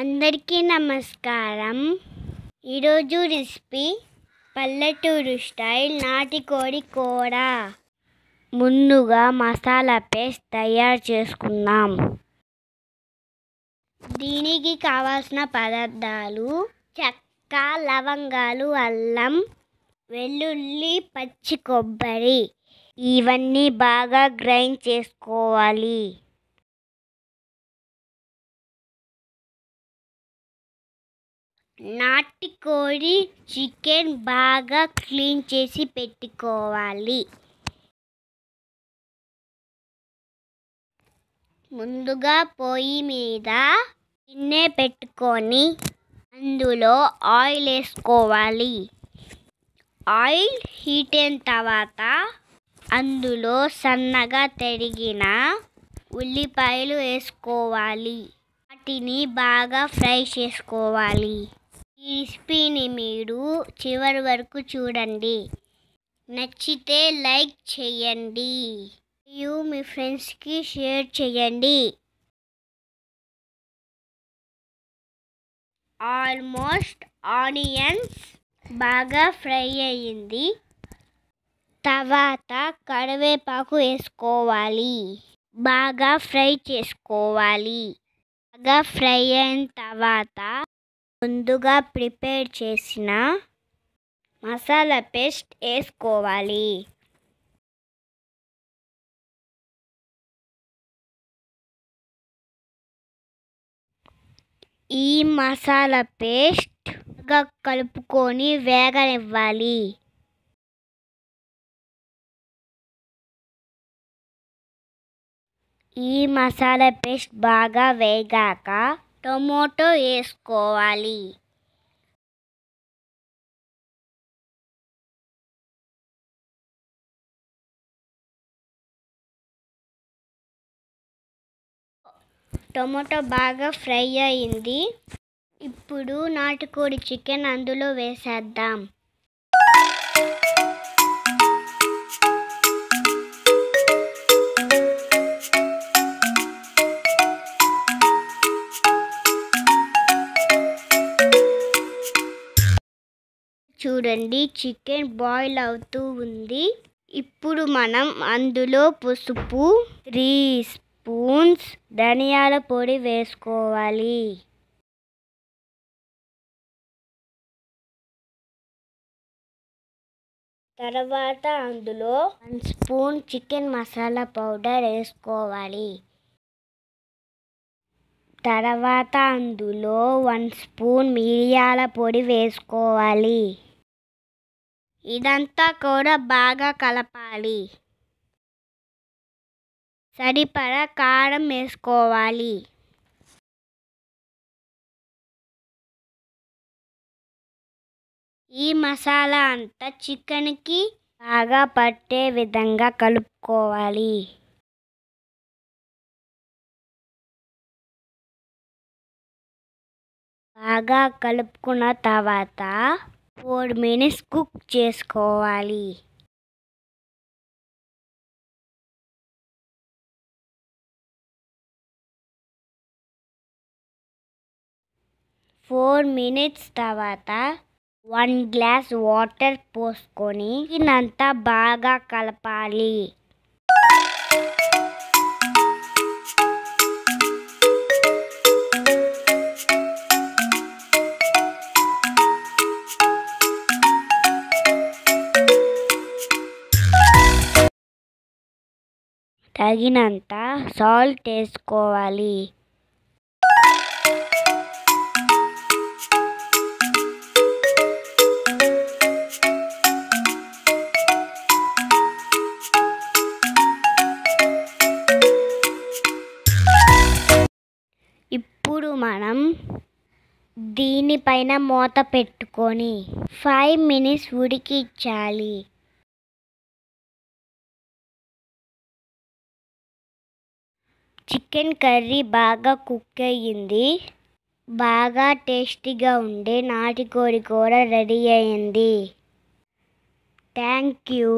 అందరికీ నమస్కారం ఈరోజు రెసిపీ పల్లెటూరు స్టైల్ నాటికోడి కూర ముందుగా మసాలా పేస్ట్ తయారు చేసుకుందాం దీనికి కావాల్సిన పదార్థాలు చెక్క లవంగాలు అల్లం వెల్లుల్లి పచ్చి కొబ్బరి ఇవన్నీ బాగా గ్రైండ్ చేసుకోవాలి నాటి కోడి చికెన్ బాగా క్లీన్ చేసి పెట్టుకోవాలి ముందుగా పొయ్యి మీద గిన్నె పెట్టుకొని అందులో ఆయిల్ వేసుకోవాలి ఆయిల్ హీట్ అయిన తర్వాత అందులో సన్నగా తరిగిన ఉల్లిపాయలు వేసుకోవాలి వాటిని బాగా ఫ్రై చేసుకోవాలి రెసిపీని మీరు చివరి వరకు చూడండి నచ్చితే లైక్ చేయండి మరియు మీ ఫ్రెండ్స్కి షేర్ చేయండి ఆల్మోస్ట్ ఆనియన్స్ బాగా ఫ్రై అయ్యింది తర్వాత కరివేపాకు వేసుకోవాలి బాగా ఫ్రై చేసుకోవాలి బాగా ఫ్రై అయిన తర్వాత ముందుగా ప్రిపేర్ చేసిన మసాలా పేస్ట్ వేసుకోవాలి ఈ మసాలా పేస్ట్ కలుపుకొని వేగనివ్వాలి ఈ మసాలా పేస్ట్ బాగా వేగాక టొమాటో వేసుకోవాలి టొమాటో బాగా ఫ్రై అయింది ఇప్పుడు నాటుకోడి చికెన్ అందులో వేసేద్దాం చూడండి చికెన్ బాయిల్ అవుతూ ఉంది ఇప్పుడు మనం అందులో పసుపు త్రీ స్పూన్స్ ధనియాల పొడి వేసుకోవాలి తర్వాత అందులో one spoon chicken masala powder వేసుకోవాలి తర్వాత అందులో వన్ స్పూన్ మిరియాల పొడి వేసుకోవాలి ఇదంతా కూడా బాగా కలపాలి సరిపడా కారం వేసుకోవాలి ఈ మసాలా అంతా చికెన్కి బాగా పట్టే విధంగా కలుపుకోవాలి బాగా కలుపుకున్న తర్వాత ఫోర్ మినిట్స్ కుక్ చేసుకోవాలి ఫోర్ మినిట్స్ తర్వాత వన్ గ్లాస్ వాటర్ పోసుకొని ఇదంతా బాగా కలపాలి తగినంత సాల్ట్ వేసుకోవాలి ఇప్పుడు మనం దీనిపైన మూత పెట్టుకొని ఫైవ్ మినిట్స్ ఉడికిచ్చాలి చికెన్ కర్రీ బాగా కుక్ అయ్యింది బాగా టేస్టీగా ఉండే కోడి కూర రెడీ అయ్యింది థ్యాంక్ యూ